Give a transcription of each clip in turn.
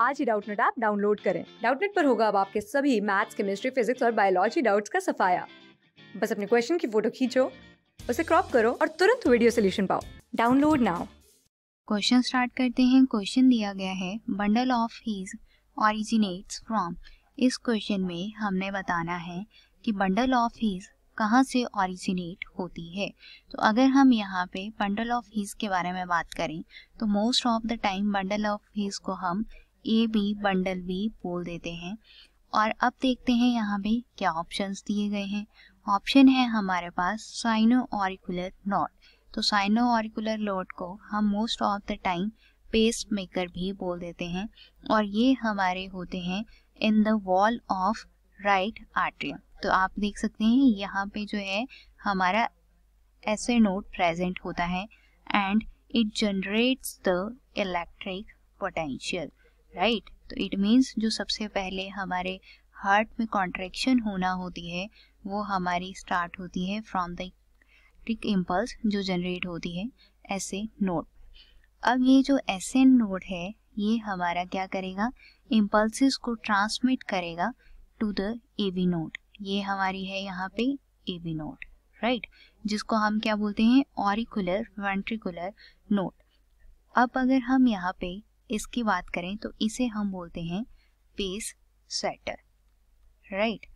आज ही Doubtnut app download करें डाउटनेट पर होगा अब आपके सभी मैथ्स केमिस्ट्री फिजिक्स और बायोलॉजी डाउट्स का सफाया बस अपने क्वेश्चन की फोटो खींचो उसे क्रॉप करो और तुरंत वीडियो सोल्यूशन पाओ डाउनलोड नाउ क्वेश्चन स्टार्ट करते हैं क्वेश्चन दिया गया है bundle of His originates from इस क्वेश्चन में हमने बताना है कि बंडल ऑफ हीज कहाँ से ऑरिजिनेट होती है तो अगर हम यहाँ पे बंडल ऑफ हीज के बारे में बात करें तो most of the time bundle of His को हम ए बी बंडल बी बोल देते हैं और अब देखते हैं यहाँ पे क्या ऑप्शंस दिए गए हैं ऑप्शन है हमारे पास साइनो ऑरिकुलर नोट तो साइनो ऑरिकुलर लोड को हम most of the time pacemaker भी बोल देते हैं और ये हमारे होते हैं in the wall of right atrium तो आप देख सकते हैं यहाँ पे जो है हमारा ऐसे नोट प्रेजेंट होता है and it generates the electric potential right तो इट मीन्स जो सबसे पहले हमारे हार्ट में कॉन्ट्रेक्शन होना होती है वो हमारी स्टार्ट होती है फ्रॉम द इलेक्ट्रिक इम्पल्स जो जनरेट होती है ऐसे नोड अब ये जो ऐसे नोड है ये हमारा क्या करेगा इम्पल्सिस को ट्रांसमिट करेगा to the A V node ये हमारी है यहाँ पे ए वी नोड राइट जिसको हम क्या बोलते हैं ऑरिकुलर वेंट्रिकुलर नोड अब अगर हम यहाँ पे इसकी बात करें तो इसे हम बोलते हैं pacesetter right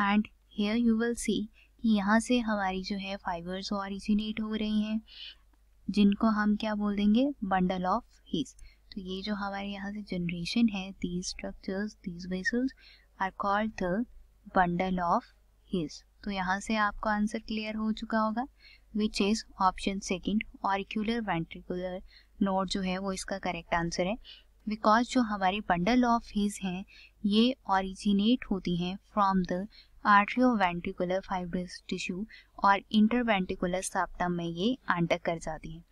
and here you will see कि यहाँ से हमारी जो है फाइबर्स और ऑरिजिनेट हो रही हैं जिनको हम क्या बोल देंगे बंडल ऑफ हीज तो ये जो हमारे यहाँ से जनरेशन है these structures these vessels are called the bundle of His तो यहाँ से आपका आंसर क्लियर हो चुका होगा which is option second auriculoventricular node जो है वो इसका करेक्ट आंसर है बिकॉज जो हमारे बंडल ऑफ हीज हैं ये ऑरिजिनेट होती हैं from the atrioventricular fibrous tissue और इंटरवेंट्रिकुलर साप्टम में ये आंटक कर जाती हैं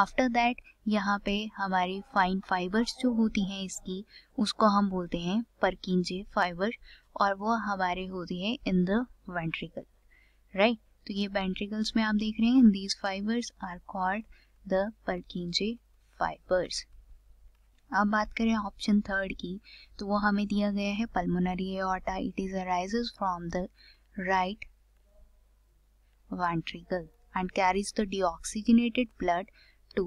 आफ्टर दैट यहाँ पे हमारी फाइन फाइबर्स जो होती हैं इसकी उसको हम बोलते हैं परकिंजे फाइबर और वो हमारे होती है इन द वेंट्रिकल राइट तो ये वेंट्रिकल्स में आप देख रहे हैं these fibres are called the Purkinje fibres अब बात करें ऑप्शन थर्ड की तो वो हमें दिया गया है pulmonary aorta it is arise from the right ventricle and carries the deoxygenated blood to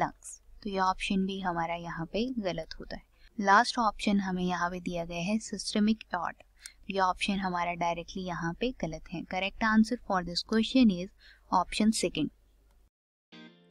lungs तो ये ऑप्शन भी हमारा यहाँ पे गलत होता है लास्ट ऑप्शन हमें यहाँ पे दिया गया है सिस्टमिक ऑट ये ऑप्शन हमारा डायरेक्टली यहाँ पे गलत है correct answer for this question is option second